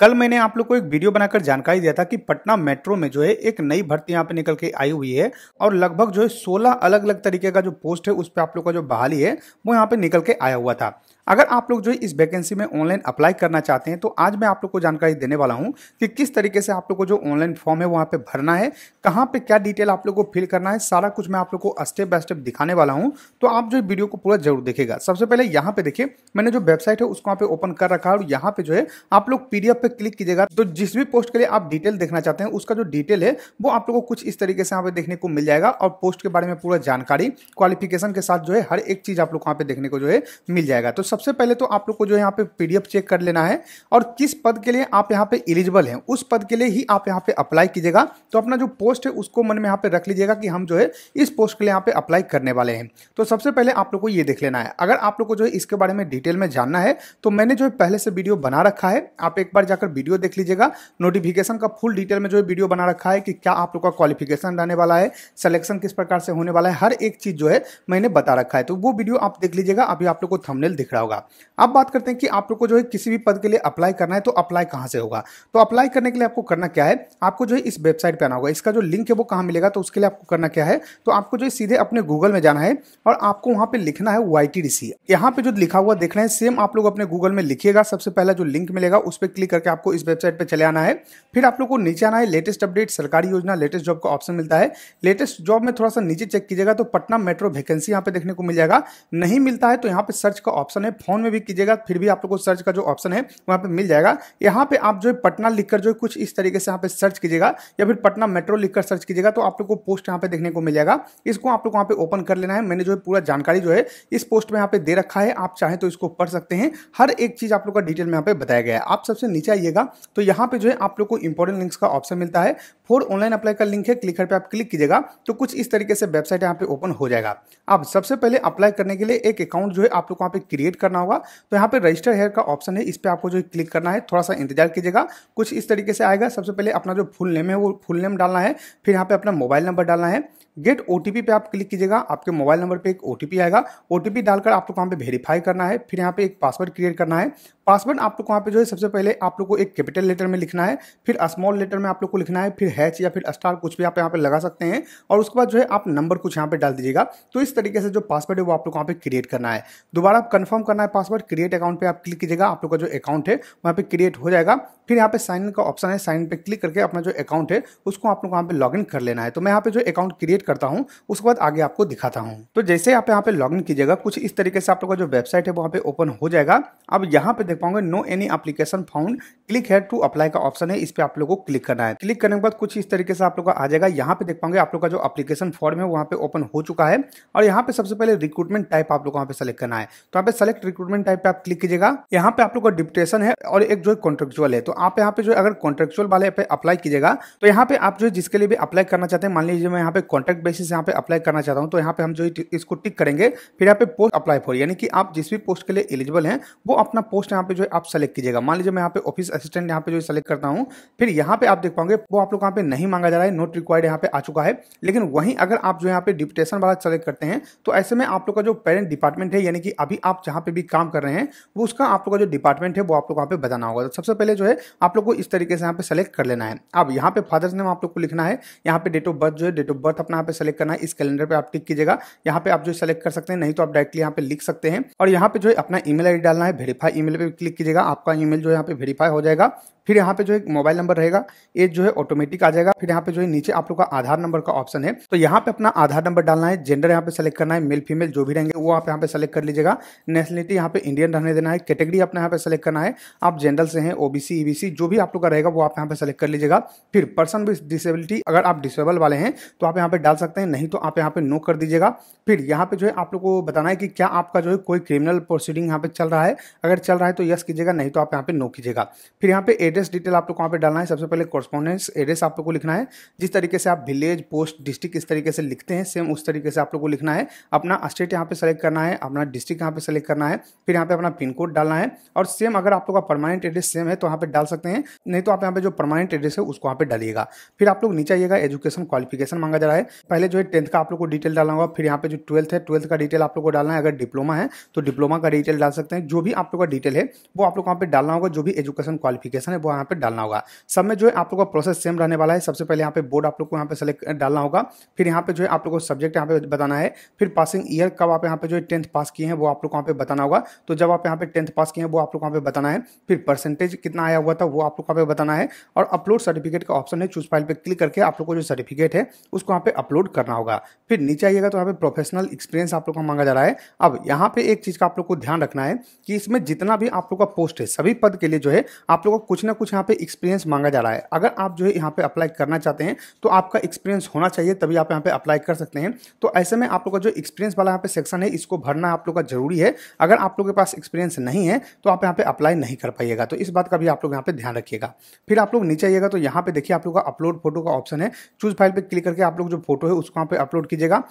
कल मैंने आप लोग को एक वीडियो बनाकर जानकारी दिया था कि पटना मेट्रो में जो है एक नई भर्ती यहाँ पे निकल के आई हुई है और लगभग जो है 16 अलग अलग तरीके का जो पोस्ट है उस पर आप लोग का जो बहाली है वो यहाँ पे निकल के आया हुआ था अगर आप लोग जो है इस वैकेंसी में ऑनलाइन अप्लाई करना चाहते हैं तो आज मैं आप लोग को जानकारी देने वाला हूँ कि किस तरीके से आप लोग को जो ऑनलाइन फॉर्म है वहाँ पे भरना है कहाँ पे क्या डिटेल आप लोग को फिल करना है सारा कुछ मैं आप लोग को स्टेप बाय स्टेप दिखाने वाला हूँ तो आप जो वीडियो को पूरा जरूर देखेगा सबसे पहले यहाँ पे देखिए मैंने जो वेबसाइट है उसको वहाँ पे ओपन कर रखा है और यहाँ पे जो है आप लोग पीडीएफ पे क्लिक कीजिएगा तो जिस भी पोस्ट के लिए आप डिटेल देखना चाहते हैं उसका जो डिटेल है वो आप लोग को कुछ इस तरीके से यहाँ पे देखने को मिल जाएगा और पोस्ट के बारे में पूरा जानकारी क्वालिफिकेशन के साथ जो है हर एक चीज आप लोग को पे देखने को जो है मिल जाएगा तो सबसे पहले तो आप लोग को जो यहाँ पे पीडीएफ चेक कर लेना है और किस पद के लिए आप यहाँ पे एलिजिबल हैं उस पद के लिए ही आप यहाँ पे अप्लाई कीजिएगा तो अपना जो पोस्ट है उसको मन में यहाँ पे रख लीजिएगा कि हम जो है इस पोस्ट के लिए यहाँ पे अप्लाई करने वाले हैं तो सबसे पहले आप लोग को ये देख लेना है अगर आप लोग को जो है इसके बारे में डिटेल में जानना है तो मैंने जो है पहले से वीडियो बना रखा है आप एक बार जाकर वीडियो देख लीजिएगा नोटिफिकेशन का फुल डिटेल में जो है वीडियो बना रखा है कि क्या आप लोग का क्वालिफिकेशन रहने वाला है सिलेक्शन किस प्रकार से होने वाला है हर एक चीज़ जो है मैंने बता रखा है तो वो वीडियो आप देख लीजिएगा अभी आप लोग को थमनेल दिख रहा होगा होगा अब बात करते हैं कि आप लोग को जो है किसी भी पद के लिए अप्लाई करना है तो अप्लाई कहाँ से होगा तो अप्लाई करने के लिए आपको करना क्या है आपको जो है इस वेबसाइट पर आना होगा इसका जो लिंक है वो कहाँ मिलेगा तो उसके लिए आपको करना क्या है तो आपको जो है सीधे अपने गूगल में जाना है और आपको वहाँ पर लिखना है वाई टी यहाँ पे जो लिखा हुआ देख रहे हैं सेम आप लोग अपने गूगल में लिखिएगा सबसे पहला जो लिंक मिलेगा उस पर क्लिक करके आपको इस वेबसाइट पर चले आना है फिर आप लोग को नीचे आना है लेटेस्ट अपडेट सरकारी योजना लेटेस्ट जॉब का ऑप्शन मिलता है लेटेस्ट जॉब में थोड़ा सा नीचे चेक कीजिएगा तो पटना मेट्रो वैकेंसी यहाँ पे देखने को मिल जाएगा नहीं मिलता है तो यहाँ पे सर्च का ऑप्शन है फोन में भी कीजिएगा फिर भी आप लोग को सर्च का जो ऑप्शन है वहाँ पर मिल जाएगा यहाँ पे आप जो है पटना लिखकर जो है कुछ इस तरीके से यहाँ पे सर्च कीजिएगा या फिर पटना मेट्रो लिखकर सर्च कीजिएगा तो आप लोग को पोस्ट यहाँ पे देखने को मिल जाएगा इसको आप लोग वहाँ पे ओपन कर लेना है मैंने जो है पूरा जानकारी जो है इस पोस्ट में यहाँ पे दे रखा है आप चाहें तो इसको पढ़ सकते हैं हर एक चीज़ आप लोग का डिटेल में यहाँ पे बताया गया है आप सबसे नीचे आइएगा तो यहाँ पे जो है आप लोग को इंपॉर्टेंट लिंक्स का ऑप्शन मिलता है फोर ऑनलाइन अप्लाई का लिंक है क्लिकर पे आप क्लिक कीजिएगा तो कुछ इस तरीके से वेबसाइट यहाँ पे ओपन हो जाएगा आप सबसे पहले अप्लाई करने के लिए एक अकाउंट जो है आप लोग वहाँ पे क्रिएट कर करना होगा तो यहाँ पे रजिस्टर हेयर का ऑप्शन है इस पर आपको जो क्लिक करना है थोड़ा सा इंतजार कीजिएगा कुछ इस तरीके से आएगा सबसे पहले अपना जो फुल नेम है वो फुल नेम डालना है फिर यहाँ पे अपना मोबाइल नंबर डालना है गेट ओटीपी पे आप क्लिक कीजिएगा आपके मोबाइल नंबर पे एक ओटीपी आएगा ओटीपी डालकर आप लोग वहाँ पे वेरीफाई करना है फिर यहाँ पे एक पासवर्ड क्रिएट करना है पासवर्ड आप लोग वहाँ पे जो है सबसे पहले आप लोग को एक कैपिटल लेटर में लिखना है फिर स्मॉल लेटर में आप लोग को लिखना है फिर हैच या फिर स्टार कुछ भी आप यहाँ पे लगा सकते हैं और उसके बाद जो है आप नंबर कुछ यहाँ पे डाल दीजिएगा तो इस तरीके से जो पासवर्ड है वो आप लोग वहाँ पे क्रिएट करना है दोबारा आप कन्फर्म करना है पासवर्ड क्रिएट अकाउंट पर आप क्लिक कीजिएगा आप लोग का जो अकाउंट है वहाँ पे क्रिएट हो जाएगा फिर यहाँ पे साइन इन का ऑप्शन है साइन पे क्लिक करके अपना जो अकाउंट है उसको आप लोग वहाँ पे लॉग कर लेना है तो मैं यहाँ पे जो अकाउंट क्रिएट करता हूँ उसके बाद आगे आपको दिखाता हूँ तो जैसे आप यहाँ पे लॉग इन कीजिएगा कुछ इस तरीके से आप लोग का जो वेबसाइट है वहाँ पे ओपन हो जाएगा अब यहाँ पे देख पाओगे no any application found click here to apply का ऑप्शन है इस पर आप लोग को क्लिक करना है क्लिक करने के बाद कुछ इस तरीके से आप लोग का आ जाएगा यहाँ पे देख पाओगे आप लोग का जो अपलीकेशन फॉर्म है वहाँ पे ओपन हो चुका है और यहाँ पे सबसे पहले रिक्रूटमेंट टाइप आप लोग वहाँ पे सेलेक्ट करना है तो यहाँ पे सेलेक्ट रिक्रूटमेंट टाइप पे आप क्लिक कीजिएगा यहाँ पे आप लोग का डिप्टेशन है और एक जो कॉन्ट्रेक्चुअल है तो आप यहाँ पे जो अगर कॉन्ट्रेक्चुअल वाले पे अप्लाई कीजिएगा तो यहाँ पे आप जो जिसके लिए भी अप्लाई करना चाहते हैं मान लीजिए मैं यहाँ पे कॉन्ट्रैक्ट प्रोडक्ट बेसिस यहाँ पे अप्लाई करना चाहता हूँ तो यहाँ पे हम जो इसको टिक करेंगे फिर यहाँ पे पोस्ट अप्लाई फॉर यानी कि आप जिस भी पोस्ट के लिए एलिजिबल हैं वो अपना पोस्ट यहाँ पे जो है आप सेलेक्ट कीजिएगा मान लीजिए मैं यहाँ पे ऑफिस असिस्टेंट यहाँ पे जो सेलेक्ट करता हूँ फिर यहाँ पे आप देख पाओगे वो आप लोग यहाँ पे नहीं मांगा जा रहा है नोट रिक्वायर्ड यहाँ पे आ चुका है लेकिन वहीं अगर आप जो यहाँ पे डिप्टेशन वाला सेलेक्ट करते हैं तो ऐसे में आप लोग का जो पेरेंट डिपार्टमेंट है यानी कि अभी आप जहाँ पे भी काम कर रहे हैं वो उसका आप लोग का जो डिपार्टमेंट है वो आप लोग वहाँ पे बताना होगा तो सबसे पहले जो है आप लोग को इस तरीके से यहाँ पे सेलेक्ट कर लेना है अब यहाँ पे फादर्स नेम आप लोग को लिखना है यहाँ पे डेट ऑफ बर्थ जो है डेट ऑफ बर्थ अपना यहाँ पे सेलेक्ट करना है इस कैलेंडर पे आप टिक कीजिएगा यहाँ पे आप जो सेलेक्ट कर सकते हैं नहीं तो आप डायरेक्टली यहाँ पे लिख सकते हैं और यहाँ पे जो है अपना ईमेल आईडी डालना है वेरीफाई ईमेल पे क्लिक कीजिएगा आपका ईमेल जो यहाँ पे वेरीफाई हो जाएगा फिर यहाँ पे जो है मोबाइल नंबर रहेगा ये जो है ऑटोमेटिक आ जाएगा फिर यहाँ पे जो है नीचे आप लोग का आधार नंबर का ऑप्शन है तो यहाँ पे अपना आधार नंबर डालना है जेंडर यहाँ पे सेलेक्ट करना है मेल फीमेल जो भी रहेंगे वो आप यहाँ पे सेलेक्ट कर लीजिएगा नेशनलिटी यहाँ पे इंडियन रहने देना है कैटेगरी अपना यहाँ पे सेलेक्ट करना है आप जनरल से हैं ओबीसी ईबीसी जो भी आप लोग का रहेगा वो आप यहाँ पे सेलेक्ट कर लीजिएगा फिर पर्सन विद डिसेबिलिटी अगर आप डिसेबल वाले हैं तो आप यहाँ पे डाल सकते हैं नहीं तो आप यहाँ पे नो कर दीजिएगा फिर यहाँ पे जो है आप लोग को बताना है कि क्या आपका जो है कोई क्रिमिनल प्रोसीडिंग यहाँ पे चल रहा है अगर चल रहा है तो यस कीजिएगा नहीं तो आप यहाँ पे नो कीजिएगा फिर यहाँ पे एड्रेस एड्रेस डिटेल आपको कहाँ को पे डालना है सबसे पहले कॉरस्पॉन्डेंस एड्रेस आप लोग को लिखना है जिस तरीके से आप विलेज पोस्ट डिस्ट्रिक्ट इस तरीके से लिखते हैं सेम उस तरीके से आप लोग को लिखना है अपना स्टेट यहाँ पे सेलेक्ट करना है अपना डिस्ट्रिक्ट यहाँ पे सेलेक्ट करना है फिर यहाँ पे अपना पिन कोड डालना है और सेम अगर आप लोग का परमानेंट एड्रेस सेम है तो यहाँ पे डाल सकते हैं नहीं तो आप यहाँ पे जो परमानेंट एड्रेस है उसको वहाँ पे डालिएगा फिर आप लोग नीचे आइएगा एजुकेशन क्वालिफिकेशन मांगा जा रहा है पहले जो है टेंथ का आप लोग को डिटेल डालना होगा फिर यहाँ पे जो ट्वेल्थ है ट्वेल्थ का डिटेल आप लोग को डालना है अगर डिप्लोमा है तो डिप्लोमा का डिटेल डाल सकते हैं जो भी आप लोग का डिटेल है वो आप लोग वहाँ पे डालना होगा जो भी एजुकेशन क्वालिफिकेशन है वो को यहाँ पे डालना होगा सब में जो है आप लोग का प्रोसेस सेम रहने वाला है सबसे पहले यहाँ पे बोर्ड आप लोग को यहाँ पे सेलेक्ट डालना होगा फिर यहाँ पे जो है आप लोग को सब्जेक्ट यहाँ पे बताना है फिर पासिंग ईयर कब आप यहाँ पे जो है टेंथ पास किए हैं वो आप लोग वहाँ पे बताना होगा तो जब आप यहाँ पे टेंथ पास किए हैं वो आप लोग वहाँ पे बताना है फिर परसेंटेज कितना आया हुआ था वो आप लोग वहाँ पे बताना है और अपलोड सर्टिफिकेट का ऑप्शन है चूज फाइल पर क्लिक करके आप लोग को जो सर्टिफिकेट है उसको वहाँ पे अपलोड करना होगा फिर नीचे आइएगा तो यहाँ पे प्रोफेशनल एक्सपीरियंस आप लोग का मांगा जा रहा है अब यहाँ पे एक चीज़ का आप लोग को ध्यान रखना है कि इसमें जितना भी आप लोग का पोस्ट है सभी पद के लिए जो है आप लोग को कुछ ना कुछ यहाँ पे एक्सपीरियंस मांगा जा रहा है अगर आप जो है यहाँ पे अप्लाई करना चाहते हैं तो आपका एक्सपीरियंस होना चाहिए तभी आप यहाँ पे अप्लाई कर सकते हैं तो ऐसे में आप लोग का जो एक्सपीरियंस वाला यहाँ पे सेक्शन है इसको भरना आप लोग का जरूरी है अगर आप लोग के पास एक्सपीरियंस नहीं है तो आप यहाँ पे अप्लाई नहीं कर पाइएगा तो इस बात का भी आप लोग यहाँ पे ध्यान रखिएगा फिर आप लोग नीचे आइएगा तो यहाँ पे देखिए आप लोग का अपलोड फोटो का ऑप्शन है चूज फाइल पर क्लिक करके आप लोग जो फोटो है उसको यहाँ पे अपलोड कीजिएगा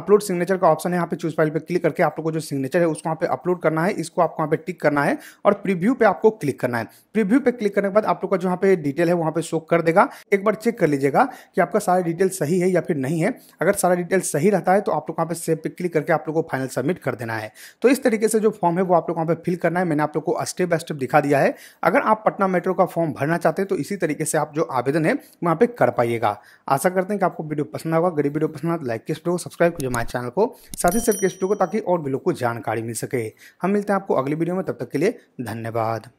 अपलोड सिग्नेचर का ऑप्शन है यहाँ पे चूज फाइल पर क्लिक करके आप लोग को जो सिग्नेचर है उसको यहाँ पे अपलोड करना है इसको आपको यहाँ पे टिक करना है और प्रीव्यू पे आपको क्लिक करना है प्रीव्यू पे क्लिक करने के बाद आप लोग का जो यहाँ पे डिटेल है वहाँ पे शो कर देगा एक बार चेक कर लीजिएगा कि आपका सारा डिटेल सही है या फिर नहीं है अगर सारा डिटेल सही रहता है तो आप लोग वहाँ पे सेव पे क्लिक करके आप लोग को फाइनल सबमिट कर देना है तो इस तरीके से जो फॉर्म है वो आप लोग वहाँ पे फिल करना है मैंने आप लोग को स्टेप बाय स्टेप दिखा दिया है अगर आप पटना मेट्रो का फॉर्म भरना चाहते हैं तो इसी तरीके से आप जो आवेदन है वहाँ पे कर पाइएगा आशा करते हैं कि आपको वीडियो पसंद आएगा गरीब वीडियो पसंद आया लाइक तो के को सब्सक्राइब कीजिए हमारे चैनल को साथ ही सेव किस को ताकि और भी लोग को जानकारी मिल सके हम मिलते हैं आपको अगली वीडियो में तब तक के लिए धन्यवाद